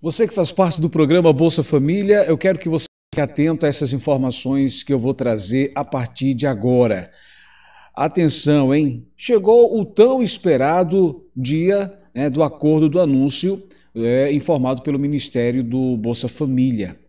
Você que faz parte do programa Bolsa Família, eu quero que você fique atento a essas informações que eu vou trazer a partir de agora. Atenção, hein? Chegou o tão esperado dia né, do acordo do anúncio é, informado pelo Ministério do Bolsa Família.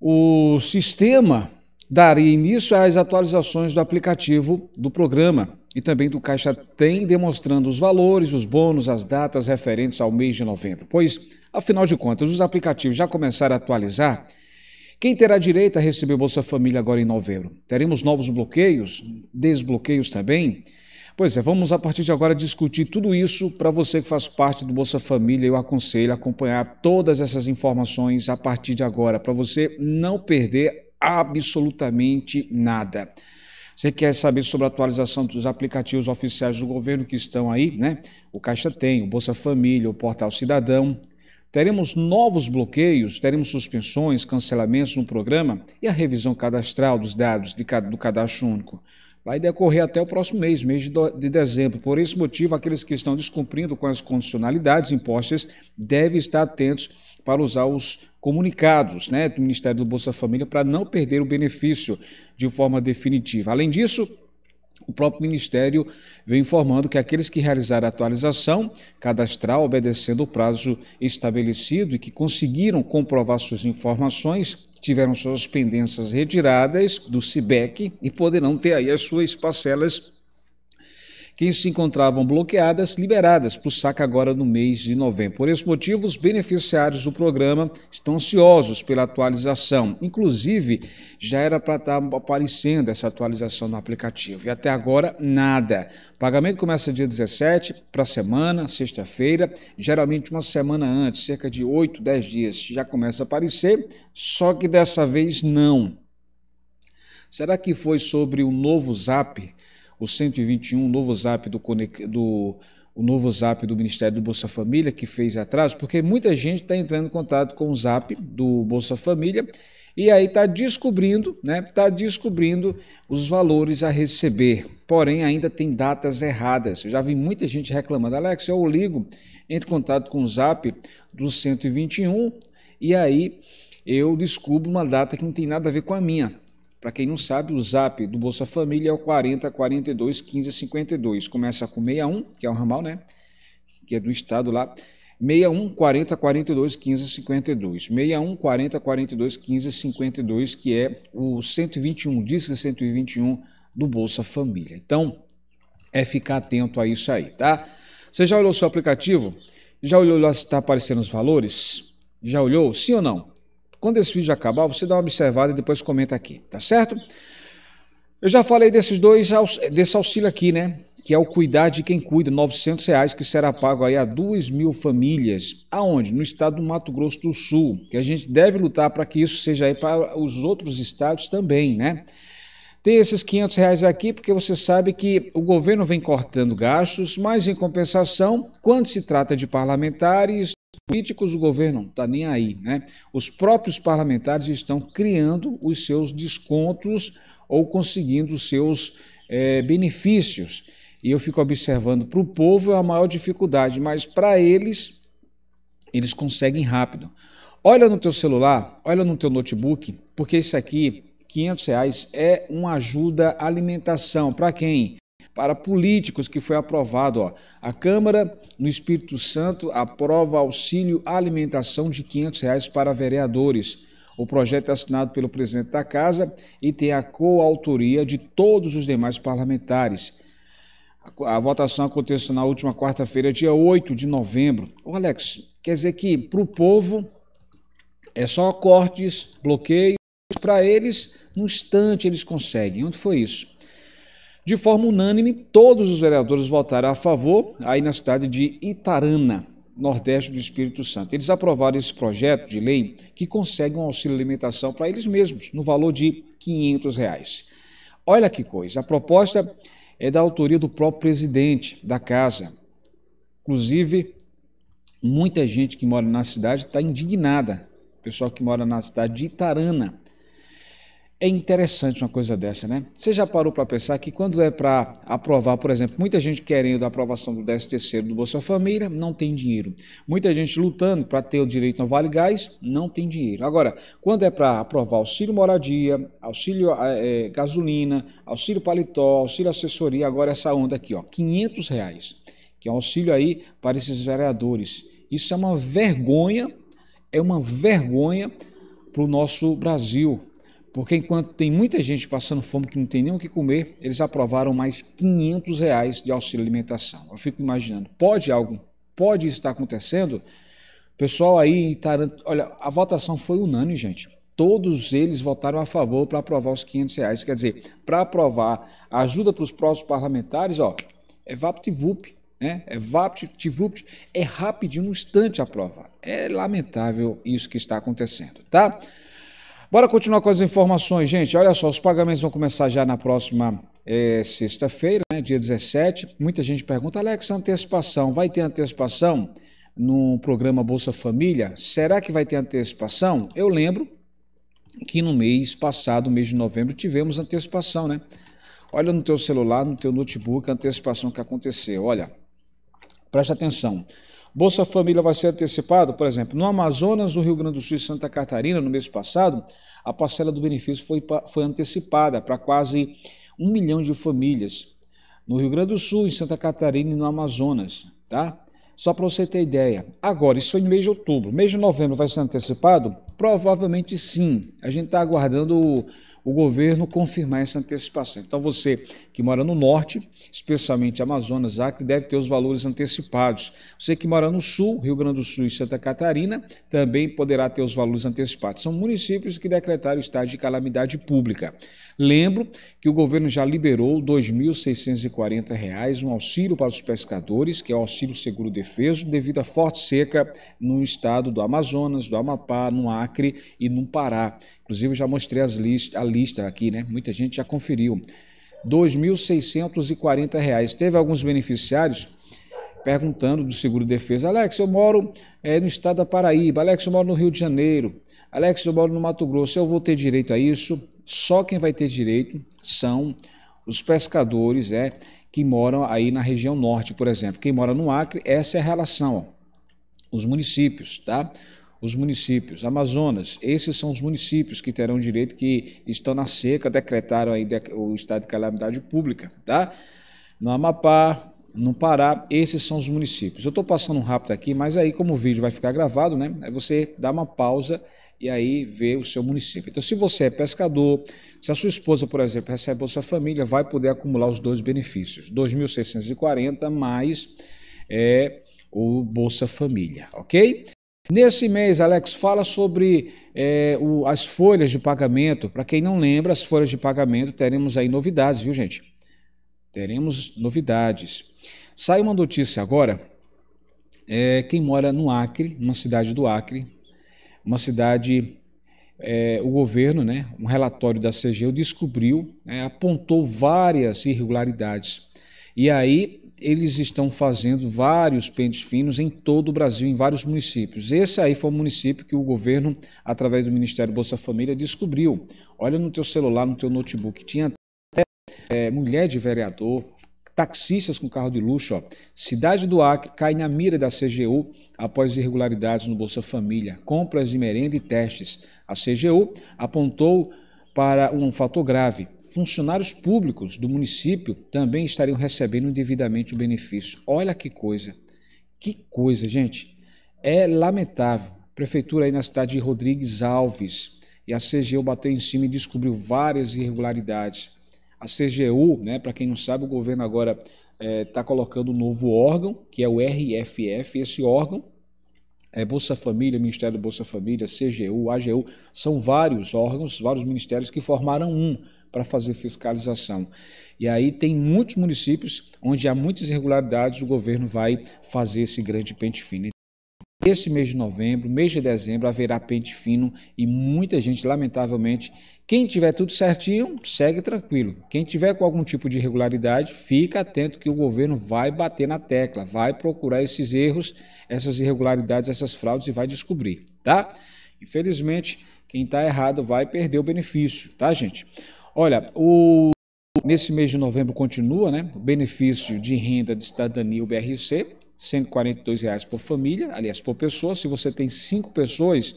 O sistema daria início às atualizações do aplicativo do programa e também do Caixa Tem, demonstrando os valores, os bônus, as datas referentes ao mês de novembro. Pois, afinal de contas, os aplicativos já começaram a atualizar. Quem terá direito a receber Bolsa Família agora em novembro? Teremos novos bloqueios, desbloqueios também? Pois é, vamos a partir de agora discutir tudo isso para você que faz parte do Bolsa Família. Eu aconselho a acompanhar todas essas informações a partir de agora, para você não perder absolutamente nada. Você quer saber sobre a atualização dos aplicativos oficiais do governo que estão aí, né? O Caixa tem, o Bolsa Família, o Portal Cidadão. Teremos novos bloqueios, teremos suspensões, cancelamentos no programa e a revisão cadastral dos dados de, do cadastro único vai decorrer até o próximo mês, mês de dezembro. Por esse motivo, aqueles que estão descumprindo com as condicionalidades impostas devem estar atentos para usar os comunicados né, do Ministério do Bolsa Família para não perder o benefício de forma definitiva. Além disso, o próprio Ministério vem informando que aqueles que realizaram a atualização cadastral obedecendo o prazo estabelecido e que conseguiram comprovar suas informações tiveram suas pendências retiradas do CIBEC e poderão ter aí as suas parcelas que se encontravam bloqueadas, liberadas para o saque agora no mês de novembro. Por esse motivo, os beneficiários do programa estão ansiosos pela atualização. Inclusive, já era para estar tá aparecendo essa atualização no aplicativo e até agora nada. O pagamento começa dia 17 para semana, sexta-feira, geralmente uma semana antes, cerca de 8, 10 dias, já começa a aparecer, só que dessa vez não. Será que foi sobre o novo Zap o 121, o novo zap do, do o novo zap do Ministério do Bolsa Família, que fez atraso, porque muita gente está entrando em contato com o zap do Bolsa Família e aí está descobrindo, né? Está descobrindo os valores a receber. Porém, ainda tem datas erradas. Eu já vi muita gente reclamando, Alex, eu ligo, entro em contato com o zap do 121 e aí eu descubro uma data que não tem nada a ver com a minha. Para quem não sabe, o zap do Bolsa Família é o 40 42 15 52. Começa com 61, que é o ramal, né? Que é do estado lá. 61 40 42 15 52. 61 40 42 15 52, que é o 121, disque 121 do Bolsa Família. Então, é ficar atento a isso aí, tá? Você já olhou o seu aplicativo? Já olhou lá se está aparecendo os valores? Já olhou? Sim ou não? Quando esse vídeo acabar, você dá uma observada e depois comenta aqui, tá certo? Eu já falei desses dois, desse auxílio aqui, né? Que é o cuidar de quem cuida, 900 reais, que será pago aí a 2 mil famílias. Aonde? No estado do Mato Grosso do Sul. Que a gente deve lutar para que isso seja aí para os outros estados também, né? Tem esses 500 reais aqui porque você sabe que o governo vem cortando gastos, mas em compensação, quando se trata de parlamentares, políticos, o governo não está nem aí. Né? Os próprios parlamentares estão criando os seus descontos ou conseguindo os seus é, benefícios. E eu fico observando, para o povo é a maior dificuldade, mas para eles, eles conseguem rápido. Olha no teu celular, olha no teu notebook, porque isso aqui, 500 reais, é uma ajuda alimentação. Para quem? para políticos, que foi aprovado. Ó. A Câmara, no Espírito Santo, aprova auxílio alimentação de R$ 500 reais para vereadores. O projeto é assinado pelo presidente da Casa e tem a coautoria de todos os demais parlamentares. A votação aconteceu na última quarta-feira, dia 8 de novembro. Ô Alex, quer dizer que para o povo é só cortes, bloqueios, para eles, no instante eles conseguem. Onde foi isso? De forma unânime, todos os vereadores votaram a favor, aí na cidade de Itarana, nordeste do Espírito Santo. Eles aprovaram esse projeto de lei que consegue um auxílio alimentação para eles mesmos, no valor de R$ 500. Reais. Olha que coisa, a proposta é da autoria do próprio presidente da casa. Inclusive, muita gente que mora na cidade está indignada, o pessoal que mora na cidade de Itarana, é interessante uma coisa dessa, né? Você já parou para pensar que quando é para aprovar, por exemplo, muita gente querendo a aprovação do 13 do Bolsa Família, não tem dinheiro. Muita gente lutando para ter o direito ao Vale Gás, não tem dinheiro. Agora, quando é para aprovar auxílio moradia, auxílio é, gasolina, auxílio paletó, auxílio assessoria, agora essa onda aqui, ó, 500 reais, que é um auxílio aí para esses vereadores. Isso é uma vergonha, é uma vergonha para o nosso Brasil, porque enquanto tem muita gente passando fome que não tem nem o que comer, eles aprovaram mais 500 reais de auxílio alimentação. Eu fico imaginando, pode algo, pode estar acontecendo? Pessoal aí em Taranto, olha, a votação foi unânime, gente. Todos eles votaram a favor para aprovar os 500 reais. Quer dizer, para aprovar a ajuda para os próximos parlamentares, ó, é VaptVup, né? É VaptVup, é rapidinho, no instante aprovar. É lamentável isso que está acontecendo, tá? Bora continuar com as informações, gente. Olha só, os pagamentos vão começar já na próxima é, sexta-feira, né, dia 17. Muita gente pergunta, Alex, antecipação, vai ter antecipação no programa Bolsa Família? Será que vai ter antecipação? Eu lembro que no mês passado, mês de novembro, tivemos antecipação, né? Olha no teu celular, no teu notebook, a antecipação que aconteceu. Olha, presta atenção. Bolsa Família vai ser antecipado, por exemplo, no Amazonas, no Rio Grande do Sul e Santa Catarina, no mês passado, a parcela do benefício foi, foi antecipada para quase um milhão de famílias. No Rio Grande do Sul, em Santa Catarina e no Amazonas, tá? Só para você ter ideia. Agora, isso foi no mês de outubro. Mês de novembro vai ser antecipado? Provavelmente sim. A gente está aguardando o, o governo confirmar essa antecipação. Então, você que mora no norte, especialmente Amazonas, Acre, deve ter os valores antecipados. Você que mora no sul, Rio Grande do Sul e Santa Catarina, também poderá ter os valores antecipados. São municípios que decretaram estado de calamidade pública. Lembro que o governo já liberou R$ 2.640, um auxílio para os pescadores, que é o auxílio seguro defeso, devido à forte seca no estado do Amazonas, do Amapá, no Acre e no Pará. Inclusive, já mostrei as listas lista aqui, né? Muita gente já conferiu. R$ 2.640. Teve alguns beneficiários perguntando do seguro defesa. Alex, eu moro é, no estado da Paraíba. Alex, eu moro no Rio de Janeiro. Alex, eu moro no Mato Grosso. Eu vou ter direito a isso? Só quem vai ter direito são os pescadores, é, Que moram aí na região norte, por exemplo. Quem mora no Acre, essa é a relação, ó, os municípios, tá? os municípios. Amazonas, esses são os municípios que terão direito, que estão na seca, decretaram aí o estado de calamidade pública, tá? No Amapá, no Pará, esses são os municípios. Eu estou passando rápido aqui, mas aí como o vídeo vai ficar gravado, né? Aí você dá uma pausa e aí vê o seu município. Então, se você é pescador, se a sua esposa, por exemplo, recebe Bolsa Família, vai poder acumular os dois benefícios, 2.640 mais é, o Bolsa Família, ok? Nesse mês, Alex, fala sobre é, o, as folhas de pagamento. Para quem não lembra, as folhas de pagamento teremos aí novidades, viu, gente? Teremos novidades. Sai uma notícia agora. É, quem mora no Acre, numa cidade do Acre, uma cidade é, o governo, né, um relatório da CGU, descobriu, né, apontou várias irregularidades. E aí eles estão fazendo vários pentes finos em todo o Brasil, em vários municípios. Esse aí foi o município que o governo, através do Ministério Bolsa Família, descobriu. Olha no teu celular, no teu notebook, tinha até é, mulher de vereador, taxistas com carro de luxo. Ó. Cidade do Acre cai na mira da CGU após irregularidades no Bolsa Família, compras de merenda e testes. A CGU apontou para um fator grave, funcionários públicos do município também estariam recebendo devidamente o benefício. Olha que coisa, que coisa, gente. É lamentável. Prefeitura aí na cidade de Rodrigues Alves e a CGU bateu em cima e descobriu várias irregularidades. A CGU, né, para quem não sabe, o governo agora está é, tá colocando um novo órgão, que é o RFF. Esse órgão é Bolsa Família, Ministério do Bolsa Família, CGU, AGU, são vários órgãos, vários ministérios que formaram um para fazer fiscalização. E aí tem muitos municípios onde há muitas irregularidades, o governo vai fazer esse grande pente fino. Esse mês de novembro, mês de dezembro, haverá pente fino e muita gente, lamentavelmente, quem tiver tudo certinho, segue tranquilo. Quem tiver com algum tipo de irregularidade, fica atento que o governo vai bater na tecla, vai procurar esses erros, essas irregularidades, essas fraudes e vai descobrir, tá? Infelizmente, quem está errado vai perder o benefício, tá, gente? Olha, o, nesse mês de novembro continua, né? O benefício de renda de cidadania, o BRC, R$ 142,00 por família, aliás, por pessoa. Se você tem cinco pessoas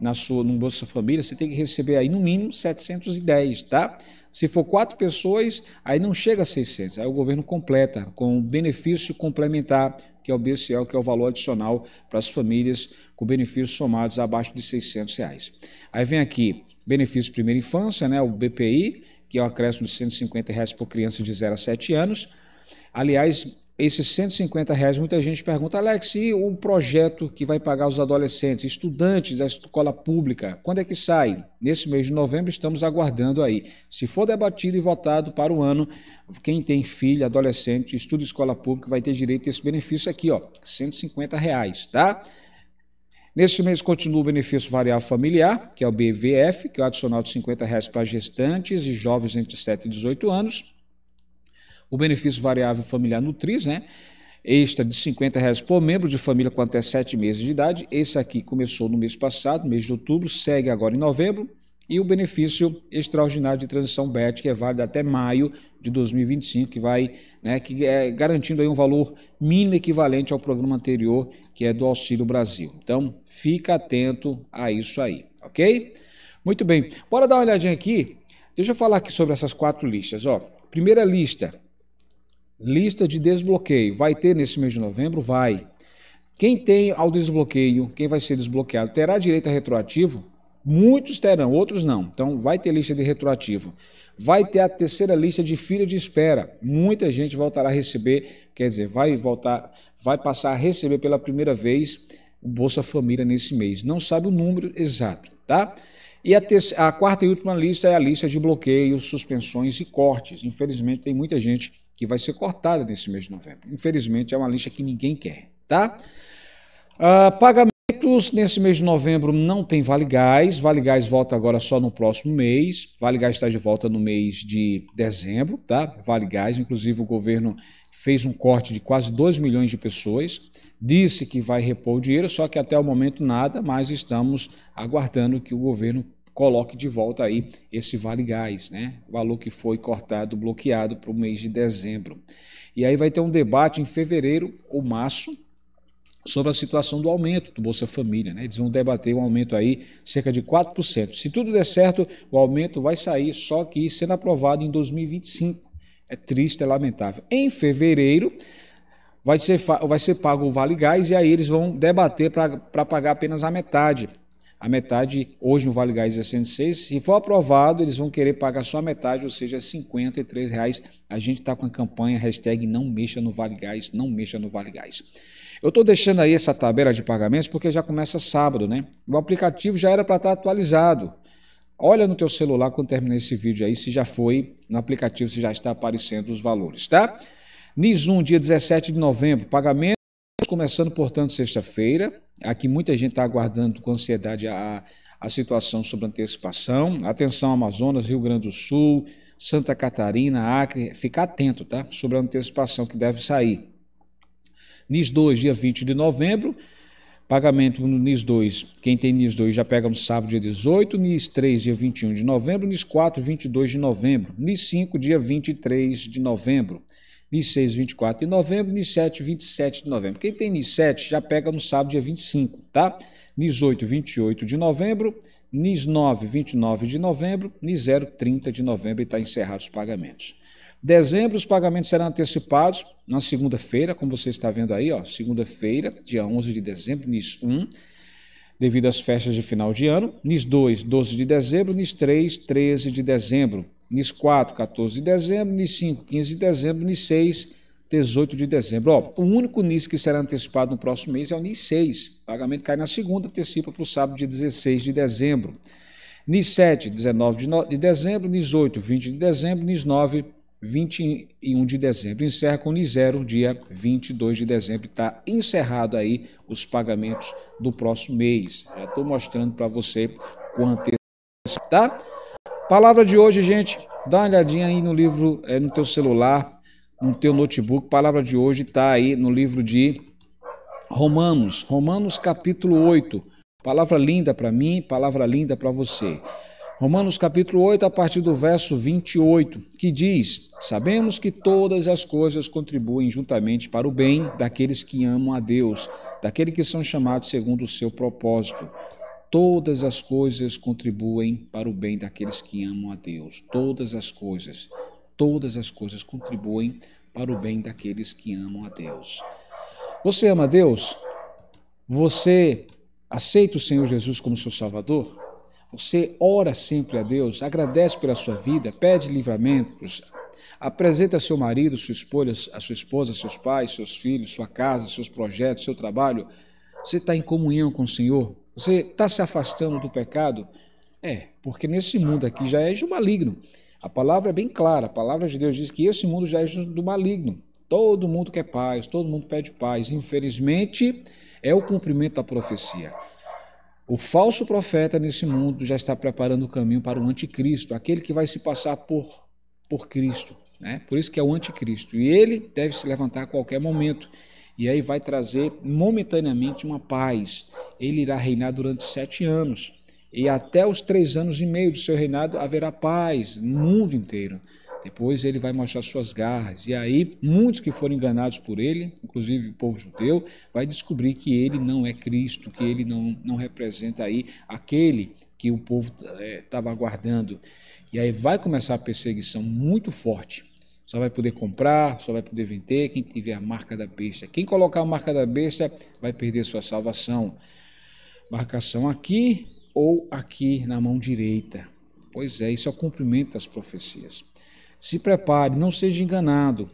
na sua, no Bolsa Família, você tem que receber aí no mínimo 710, tá? Se for quatro pessoas, aí não chega a 600. Aí o governo completa com o benefício complementar, que é o BCL, que é o valor adicional para as famílias com benefícios somados abaixo de 600 reais. Aí vem aqui benefício de primeira infância, né, o BPI, que é o acréscimo de 150 reais por criança de 0 a 7 anos. Aliás, esses 150 reais, muita gente pergunta, Alex, e o projeto que vai pagar os adolescentes, estudantes da escola pública, quando é que sai? Nesse mês de novembro estamos aguardando aí. Se for debatido e votado para o ano, quem tem filho, adolescente, estuda escola pública, vai ter direito a esse benefício aqui, ó, 150 reais, tá? Neste mês continua o benefício variável familiar, que é o BVF, que é o adicional de R$ 50,00 para gestantes e jovens entre 7 e 18 anos. O benefício variável familiar Nutris, né? extra de 50 reais por membro de família com até 7 meses de idade. Esse aqui começou no mês passado, mês de outubro, segue agora em novembro. E o benefício extraordinário de transição BET, que é válido até maio de 2025, que vai, né, que é garantindo aí um valor mínimo equivalente ao programa anterior, que é do Auxílio Brasil. Então, fica atento a isso aí, ok? Muito bem, bora dar uma olhadinha aqui. Deixa eu falar aqui sobre essas quatro listas, ó. Primeira lista, lista de desbloqueio. Vai ter nesse mês de novembro? Vai. Quem tem ao desbloqueio, quem vai ser desbloqueado, terá direito a retroativo? Muitos terão, outros não. Então, vai ter lista de retroativo. Vai ter a terceira lista de filha de espera. Muita gente voltará a receber, quer dizer, vai voltar, vai passar a receber pela primeira vez o Bolsa Família nesse mês. Não sabe o número exato, tá? E a, terceira, a quarta e última lista é a lista de bloqueios, suspensões e cortes. Infelizmente, tem muita gente que vai ser cortada nesse mês de novembro. Infelizmente, é uma lista que ninguém quer, tá? Uh, ah, pagamento Feitos nesse mês de novembro não tem Vale Gás. Vale Gás volta agora só no próximo mês. Vale Gás está de volta no mês de dezembro, tá? Vale Gás, inclusive o governo fez um corte de quase 2 milhões de pessoas, disse que vai repor o dinheiro, só que até o momento nada, mas estamos aguardando que o governo coloque de volta aí esse Vale Gás, né? O valor que foi cortado, bloqueado para o mês de dezembro. E aí vai ter um debate em fevereiro ou março sobre a situação do aumento do Bolsa Família. Né? Eles vão debater um aumento aí cerca de 4%. Se tudo der certo, o aumento vai sair, só que sendo aprovado em 2025. É triste, é lamentável. Em fevereiro, vai ser, vai ser pago o Vale Gás e aí eles vão debater para pagar apenas a metade a metade hoje no Vale Gás é 106. Se for aprovado, eles vão querer pagar só a metade, ou seja, 53 reais. A gente está com a campanha hashtag não mexa no Vale Gás, não mexa no Vale Gás. Eu estou deixando aí essa tabela de pagamentos porque já começa sábado, né? O aplicativo já era para estar tá atualizado. Olha no teu celular quando terminar esse vídeo aí, se já foi no aplicativo, se já está aparecendo os valores, tá? NIS 1, dia 17 de novembro, pagamento começando, portanto, sexta-feira. Aqui muita gente está aguardando com ansiedade a, a situação sobre antecipação. Atenção, Amazonas, Rio Grande do Sul, Santa Catarina, Acre. Fica atento, tá? Sobre a antecipação que deve sair. NIS 2, dia 20 de novembro. Pagamento no NIS 2. Quem tem NIS 2 já pega no sábado, dia 18. NIS 3, dia 21 de novembro. NIS 4, 22 de novembro. NIS 5, dia 23 de novembro. NIS 24 de novembro, NIS 7, 27 de novembro. Quem tem NIS 7 já pega no sábado, dia 25, tá? NIS 8, 28 de novembro, NIS 9, 29 de novembro, NIS 0, 30 de novembro e está encerrados os pagamentos. Dezembro, os pagamentos serão antecipados na segunda-feira, como você está vendo aí, ó, segunda-feira, dia 11 de dezembro, NIS 1, devido às festas de final de ano, NIS 2, 12 de dezembro, NIS 3, 13 de dezembro. NIS 4, 14 de dezembro, NIS 5, 15 de dezembro, NIS 6, 18 de dezembro. Ó, o único NIS que será antecipado no próximo mês é o NIS 6. O pagamento cai na segunda, antecipa para o sábado, dia 16 de dezembro. NIS 7, 19 de dezembro, NIS 8, 20 de dezembro, NIS 9, 21 de dezembro. Encerra com o NIS 0, dia 22 de dezembro. Está encerrado aí os pagamentos do próximo mês. Já estou mostrando para você com antecipação, tá? Palavra de hoje, gente, dá uma olhadinha aí no livro, é, no teu celular, no teu notebook. Palavra de hoje está aí no livro de Romanos, Romanos capítulo 8. Palavra linda para mim, palavra linda para você. Romanos capítulo 8, a partir do verso 28, que diz: Sabemos que todas as coisas contribuem juntamente para o bem daqueles que amam a Deus, daqueles que são chamados segundo o seu propósito. Todas as coisas contribuem para o bem daqueles que amam a Deus. Todas as coisas, todas as coisas contribuem para o bem daqueles que amam a Deus. Você ama a Deus? Você aceita o Senhor Jesus como seu Salvador? Você ora sempre a Deus, agradece pela sua vida, pede livramentos, apresenta seu marido, sua esposa, a sua esposa, seus pais, seus filhos, sua casa, seus projetos, seu trabalho. Você está em comunhão com o Senhor? Você está se afastando do pecado? É, porque nesse mundo aqui já é o maligno. A palavra é bem clara, a palavra de Deus diz que esse mundo já é do maligno. Todo mundo quer paz, todo mundo pede paz. Infelizmente, é o cumprimento da profecia. O falso profeta nesse mundo já está preparando o caminho para o anticristo, aquele que vai se passar por, por Cristo. Né? Por isso que é o anticristo. E ele deve se levantar a qualquer momento e aí vai trazer momentaneamente uma paz. Ele irá reinar durante sete anos, e até os três anos e meio do seu reinado haverá paz no mundo inteiro. Depois ele vai mostrar suas garras. E aí, muitos que foram enganados por ele, inclusive o povo judeu, vai descobrir que ele não é Cristo, que ele não, não representa aí aquele que o povo estava eh, é, aguardando. E aí vai começar a perseguição muito forte só vai poder comprar, só vai poder vender quem tiver a marca da besta. Quem colocar a marca da besta vai perder sua salvação. Marcação aqui ou aqui na mão direita. Pois é, isso é o cumprimento das profecias. Se prepare, não seja enganado.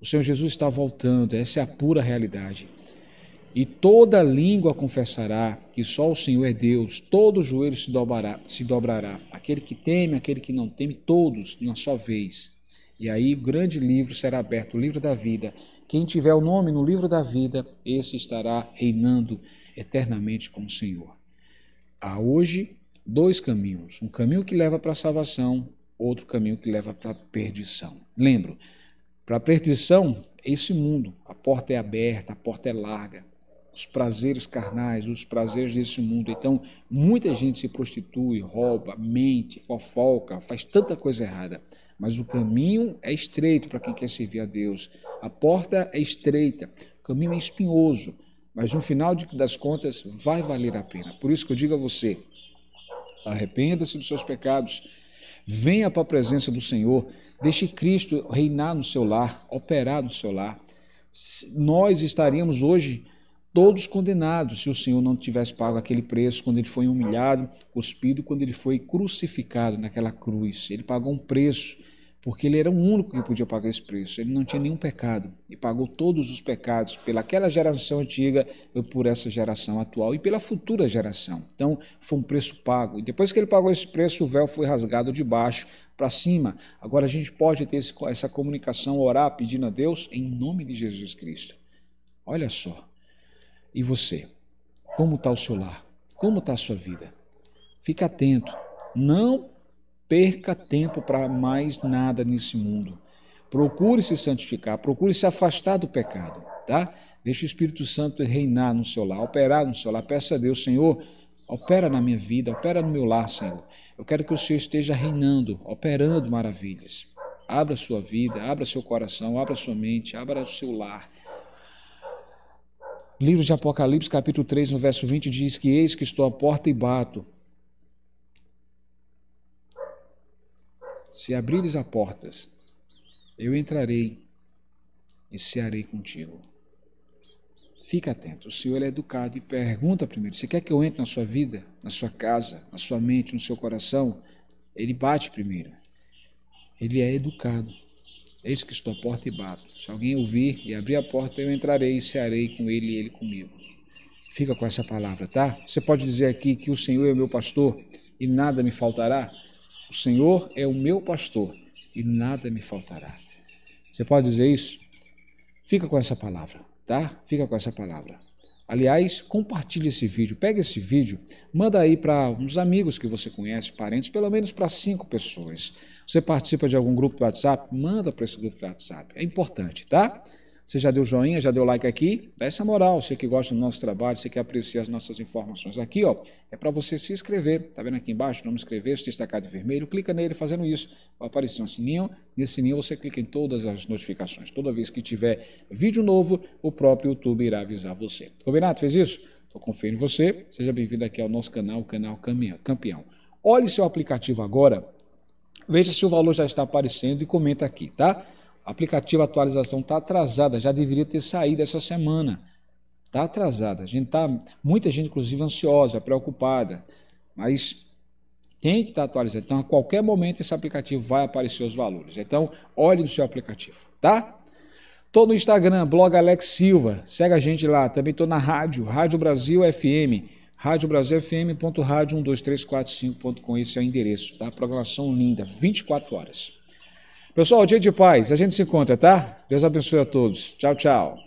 O Senhor Jesus está voltando, essa é a pura realidade. E toda língua confessará que só o Senhor é Deus, todo joelho se dobrará, se dobrará. Aquele que teme, aquele que não teme, todos, de uma só vez. E aí o grande livro será aberto, o livro da vida. Quem tiver o nome no livro da vida, esse estará reinando eternamente com o Senhor. Há hoje dois caminhos: um caminho que leva para a salvação, outro caminho que leva para a perdição. Lembro, para a perdição, é esse mundo, a porta é aberta, a porta é larga, os prazeres carnais, os prazeres desse mundo. Então, muita gente se prostitui, rouba, mente, fofoca, faz tanta coisa errada. Mas o caminho é estreito para quem quer servir a Deus. A porta é estreita, o caminho é espinhoso, mas no final das contas vai valer a pena. Por isso que eu digo a você: arrependa-se dos seus pecados, venha para a presença do Senhor, deixe Cristo reinar no seu lar, operar no seu lar. Nós estaríamos hoje todos condenados se o Senhor não tivesse pago aquele preço quando ele foi humilhado, cuspido, quando ele foi crucificado naquela cruz. Ele pagou um preço porque ele era o único que podia pagar esse preço. Ele não tinha nenhum pecado e pagou todos os pecados pelaquela geração antiga, por essa geração atual e pela futura geração. Então, foi um preço pago. E depois que ele pagou esse preço, o véu foi rasgado de baixo para cima. Agora a gente pode ter esse, essa comunicação, orar pedindo a Deus em nome de Jesus Cristo. Olha só. E você? Como está o seu lar? Como está a sua vida? Fica atento. Não perca tempo para mais nada nesse mundo. Procure se santificar, procure se afastar do pecado, tá? Deixe o Espírito Santo reinar no seu lar, operar no seu lar. Peça a Deus, Senhor, opera na minha vida, opera no meu lar, Senhor. Eu quero que o Senhor esteja reinando, operando maravilhas. Abra sua vida, abra seu coração, abra sua mente, abra o seu lar. Livro de Apocalipse, capítulo 3, no verso 20, diz que eis que estou à porta e bato. Se abrires a portas, eu entrarei e cearei contigo. Fica atento, o Senhor é educado e pergunta primeiro: você quer que eu entre na sua vida, na sua casa, na sua mente, no seu coração? Ele bate primeiro. Ele é educado. Eis que estou à porta e bato. Se alguém ouvir e abrir a porta, eu entrarei e cearei com ele e ele comigo. Fica com essa palavra, tá? Você pode dizer aqui que o Senhor é meu pastor e nada me faltará? O Senhor é o meu pastor e nada me faltará. Você pode dizer isso? Fica com essa palavra, tá? Fica com essa palavra. Aliás, compartilhe esse vídeo, pega esse vídeo, manda aí para uns amigos que você conhece, parentes, pelo menos para cinco pessoas. Você participa de algum grupo do WhatsApp, manda para esse grupo do WhatsApp. É importante, tá? Você já deu joinha, já deu like aqui? Dá essa moral, você que gosta do nosso trabalho, você que aprecia as nossas informações. Aqui, ó, é para você se inscrever. Tá vendo aqui embaixo? Nome inscrever, se destacado em vermelho. Clica nele fazendo isso. Vai aparecer um sininho. Nesse sininho você clica em todas as notificações. Toda vez que tiver vídeo novo, o próprio YouTube irá avisar você. Combinado? Fez isso? Estou confiando em você. Seja bem-vindo aqui ao nosso canal, o canal Campeão. Olhe seu aplicativo agora. Veja se o valor já está aparecendo e comenta aqui, tá? aplicativo atualização está atrasada, já deveria ter saído essa semana. Está atrasada. A gente tá, muita gente, inclusive, ansiosa, preocupada, mas tem que estar tá atualizado. Então, a qualquer momento, esse aplicativo vai aparecer os valores. Então, olhe no seu aplicativo, tá? Estou no Instagram, blog Alex Silva. Segue a gente lá. Também estou na rádio, Rádio Brasil FM. Rádio 12345com Esse é o endereço, tá? Programação linda, 24 horas. Pessoal, dia de paz. A gente se encontra, tá? Deus abençoe a todos. Tchau, tchau.